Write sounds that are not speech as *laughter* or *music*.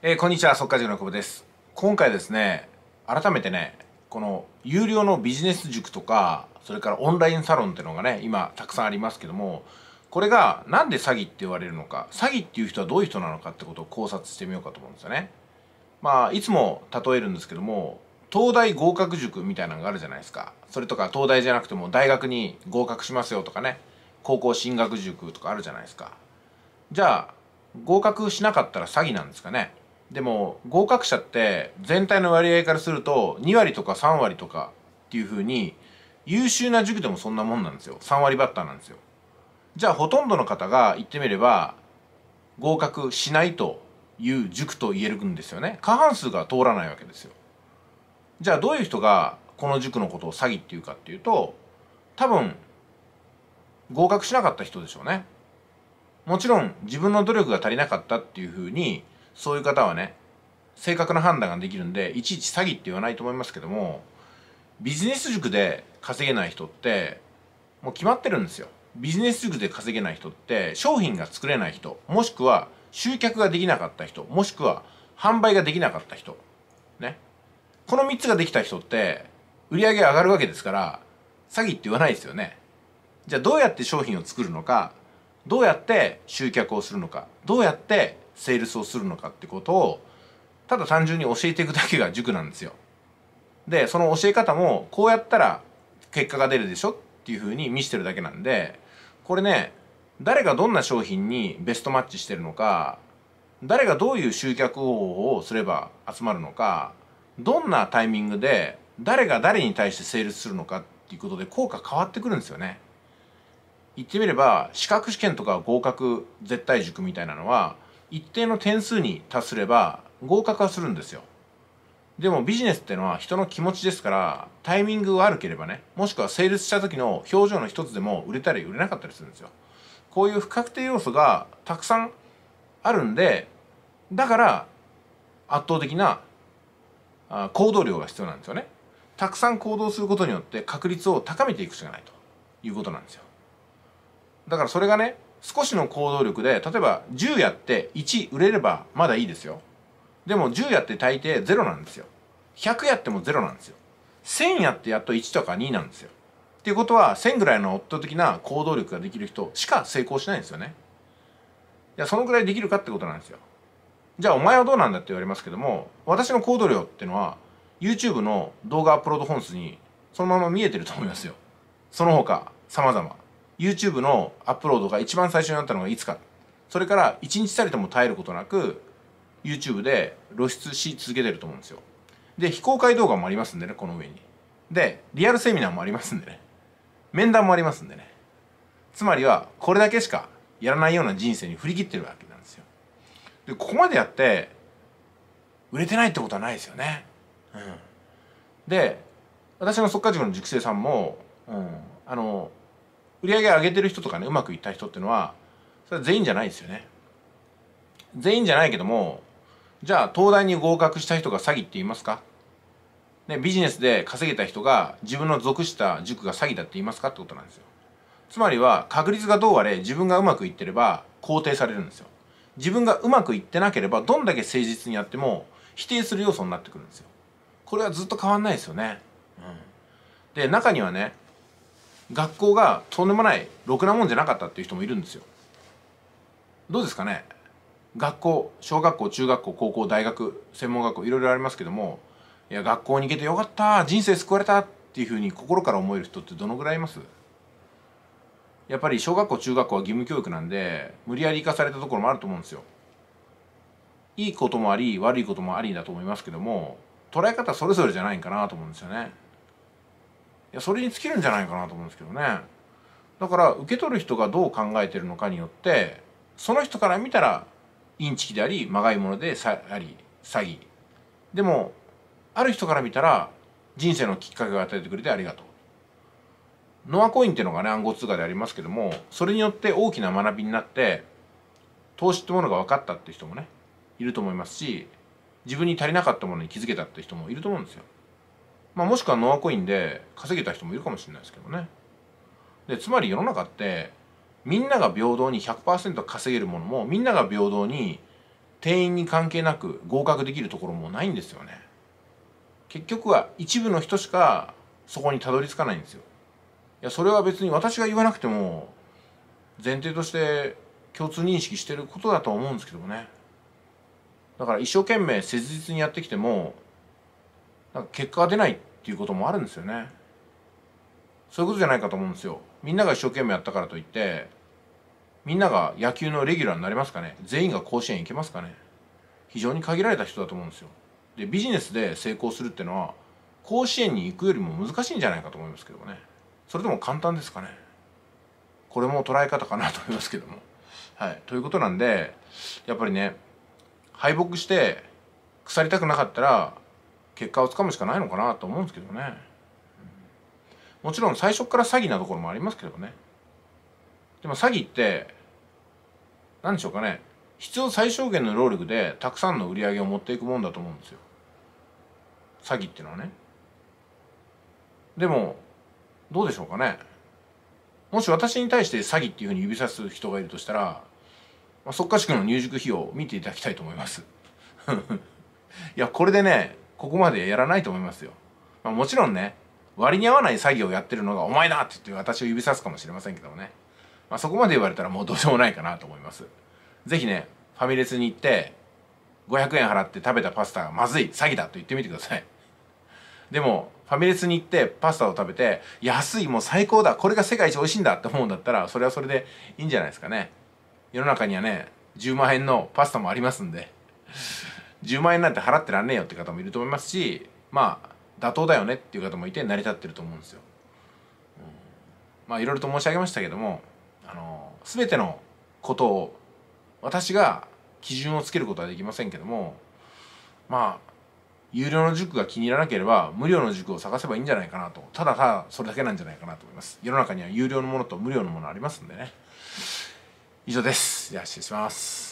えー、こんにちは、速稼塾の久保です。今回ですね、改めてね、この有料のビジネス塾とか、それからオンラインサロンっていうのがね、今たくさんありますけども、これがなんで詐欺って言われるのか、詐欺っていう人はどういう人なのかってことを考察してみようかと思うんですよね。まあ、いつも例えるんですけども、東大合格塾みたいなのがあるじゃないですか。それとか東大じゃなくても大学に合格しますよとかね、高校進学塾とかあるじゃないですか。じゃあ、合格しなかったら詐欺なんですかねでも合格者って全体の割合からすると2割とか3割とかっていうふうに優秀な塾でもそんなもんなんですよ3割バッターなんですよじゃあほとんどの方が言ってみれば合格しないという塾と言えるんですよね過半数が通らないわけですよじゃあどういう人がこの塾のことを詐欺っていうかっていうと多分合格しなかった人でしょうねもちろん自分の努力が足りなかったっていうふうにそういう方はね正確な判断ができるんでいちいち詐欺って言わないと思いますけどもビジネス塾で稼げない人ってもう決まってるんですよビジネス塾で稼げない人って商品が作れない人もしくは集客ができなかった人もしくは販売ができなかった人ねこの3つができた人って売り上げ上がるわけですから詐欺って言わないですよねじゃあどうやって商品を作るのかどうやって集客をするのかどうやってセールスをするのかってことをただ単純に教えていくだけが塾なんですよ。でその教え方もこうやったら結果が出るでしょっていうふうに見せてるだけなんでこれね誰がどんな商品にベストマッチしてるのか誰がどういう集客方法をすれば集まるのかどんなタイミングで誰が誰に対してセールスするのかっていうことで効果変わってくるんですよね。言ってみれば資格試験とか合格絶対塾みたいなのは一定の点数に達すれば合格はするんですよでもビジネスってのは人の気持ちですからタイミングが悪ければねもしくは成立した時の表情の一つでも売れたり売れなかったりするんですよこういう不確定要素がたくさんあるんでだから圧倒的な行動量が必要なんですよねたくさん行動することによって確率を高めていくしかないということなんですよだからそれがね少しの行動力で例えば10やって1売れればまだいいですよでも10やって大抵0なんですよ100やっても0なんですよ1000やってやっと1とか2なんですよっていうことは1000ぐらいの夫的な行動力ができる人しか成功しないんですよねいやそのぐらいできるかってことなんですよじゃあお前はどうなんだって言われますけども私の行動量っていうのは YouTube の動画アップロード本数にそのまま見えてると思いますよその他様々 YouTube のアップロードが一番最初になったのがいつかそれから一日たりとも耐えることなく YouTube で露出し続けてると思うんですよで非公開動画もありますんでねこの上にでリアルセミナーもありますんでね面談もありますんでねつまりはこれだけしかやらないような人生に振り切ってるわけなんですよでここまでやって売れてないってことはないですよねうんで私のっか塾の塾生さんも、うん、あの売り上げ上げてる人とかねうまくいった人っていうのはそれは全員じゃないですよね全員じゃないけどもじゃあ東大に合格した人が詐欺って言いますか、ね、ビジネスで稼げた人が自分の属した塾が詐欺だって言いますかってことなんですよつまりは確率がどうあれ自分がうまくいってれば肯定されるんですよ自分がうまくいってなければどんだけ誠実にやっても否定する要素になってくるんですよこれはずっと変わんないですよね、うん、で中にはね学校がとんでもないろくなもんじゃなかったっていう人もいるんですよどうですかね学校小学校中学校高校大学専門学校いろいろありますけどもいや学校に行けてよかった人生救われたっていうふうに心から思える人ってどのぐらいいますやっぱり小学校中学校は義務教育なんで無理やり生かされたところもあると思うんですよいいこともあり悪いこともありだと思いますけども捉え方それぞれじゃないかなと思うんですよねいやそれに尽きるんじゃないかなと思うんですけどねだから受け取る人がどう考えてるのかによってその人から見たらインチキでありまがいものであり詐欺でもある人から見たら人生のきっかけを与えてくれてありがとうノアコインっていうのがね暗号通貨でありますけどもそれによって大きな学びになって投資ってものが分かったって人もねいると思いますし自分に足りなかったものに気づけたって人もいると思うんですよまあ、もしくはノアコインで稼げた人もいるかもしれないですけどねでつまり世の中ってみんなが平等に100%稼げるものもみんなが平等に定員に関係なく合格できるところもないんですよね結局は一部の人しかそこにたどり着かないんですよいやそれは別に私が言わなくても前提として共通認識してることだと思うんですけどもねだから一生懸命切実にやってきても結果が出ないっていうこともあるんですよねそういうことじゃないかと思うんですよみんなが一生懸命やったからといってみんなが野球のレギュラーになりますかね全員が甲子園行けますかね非常に限られた人だと思うんですよでビジネスで成功するってのは甲子園に行くよりも難しいんじゃないかと思いますけどもねそれとも簡単ですかねこれも捉え方かなと思いますけどもはいということなんでやっぱりね敗北して腐りたくなかったら結果をつかむしかないのかなと思うんですけどね、もちろん最初から詐欺なところもありますけどねでも詐欺って何でしょうかね必要最小限の労力でたくさんの売り上げを持っていくもんだと思うんですよ詐欺っていうのはねでもどうでしょうかねもし私に対して詐欺っていうふうに指さす人がいるとしたら、まあ、そっかしくの入塾費用を見ていただきたいと思います *laughs* いやこれでねここまでやらないと思いますよ。まあ、もちろんね、割に合わない詐欺をやってるのがお前だって言って私を指さすかもしれませんけどもね。まあ、そこまで言われたらもうどうしようもないかなと思います。ぜひね、ファミレスに行って、500円払って食べたパスタがまずい、詐欺だと言ってみてください。でも、ファミレスに行ってパスタを食べて、安い、もう最高だ、これが世界一美味しいんだって思うんだったら、それはそれでいいんじゃないですかね。世の中にはね、10万円のパスタもありますんで。10万円なんて払ってらんねえよって方もいると思いますしまあ妥当だよねっていう方もいて成り立ってると思うんですよ。まあいろいろと申し上げましたけどもあの全てのことを私が基準をつけることはできませんけどもまあ有料の塾が気に入らなければ無料の塾を探せばいいんじゃないかなとただただそれだけなんじゃないかなと思います世の中には有料のものと無料のものありますんでね以上ですじゃあ失礼します